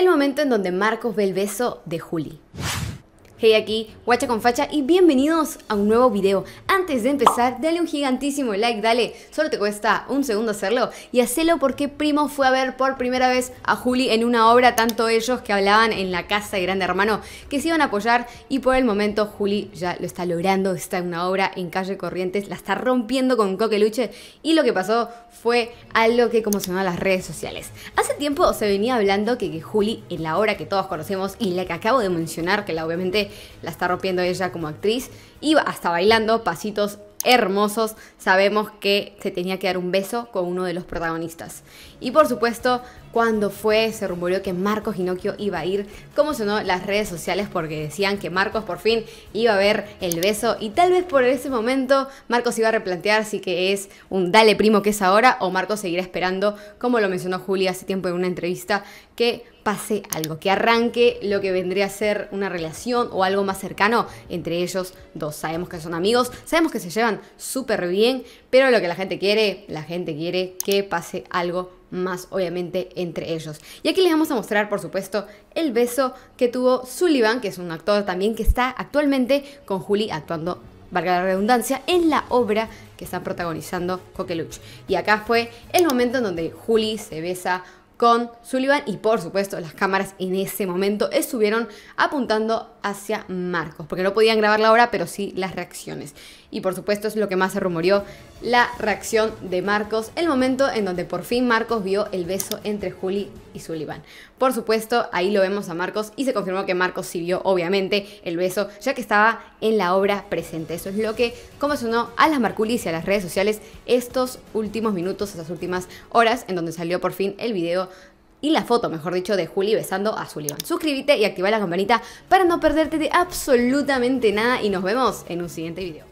El momento en donde Marcos ve el beso de Juli. Hey aquí, guacha con facha y bienvenidos a un nuevo video. Antes de empezar, dale un gigantísimo like, dale, solo te cuesta un segundo hacerlo y hacelo porque Primo fue a ver por primera vez a Juli en una obra, tanto ellos que hablaban en la casa de Grande Hermano que se iban a apoyar y por el momento Juli ya lo está logrando, está en una obra en calle Corrientes, la está rompiendo con coqueluche y lo que pasó fue algo que como se llama las redes sociales. Hace tiempo se venía hablando que, que Juli en la obra que todos conocemos y la que acabo de mencionar, que la obviamente la está rompiendo ella como actriz y hasta bailando pasitos hermosos, sabemos que se tenía que dar un beso con uno de los protagonistas. Y por supuesto, cuando fue, se rumoreó que Marcos Ginocchio iba a ir, como sonó las redes sociales porque decían que Marcos por fin iba a ver el beso y tal vez por ese momento Marcos iba a replantear si que es un dale primo que es ahora o Marcos seguirá esperando, como lo mencionó Julia hace tiempo en una entrevista, que pase algo, que arranque lo que vendría a ser una relación o algo más cercano entre ellos dos. Sabemos que son amigos, sabemos que se llevan súper bien, pero lo que la gente quiere, la gente quiere que pase algo más obviamente entre ellos. Y aquí les vamos a mostrar, por supuesto, el beso que tuvo Sullivan, que es un actor también que está actualmente con Juli actuando valga la redundancia, en la obra que está protagonizando Coqueluche. Y acá fue el momento en donde Juli se besa con Sullivan y por supuesto las cámaras en ese momento estuvieron apuntando hacia Marcos, porque no podían grabar la hora, pero sí las reacciones. Y por supuesto es lo que más se rumoreó la reacción de Marcos, el momento en donde por fin Marcos vio el beso entre Juli y Sullivan. Por supuesto, ahí lo vemos a Marcos y se confirmó que Marcos sí vio, obviamente, el beso, ya que estaba en la obra presente. Eso es lo que sonó a las Marculis y a las redes sociales estos últimos minutos, estas últimas horas, en donde salió por fin el video y la foto, mejor dicho, de Juli besando a Sullivan. Suscríbete y activa la campanita para no perderte de absolutamente nada y nos vemos en un siguiente video.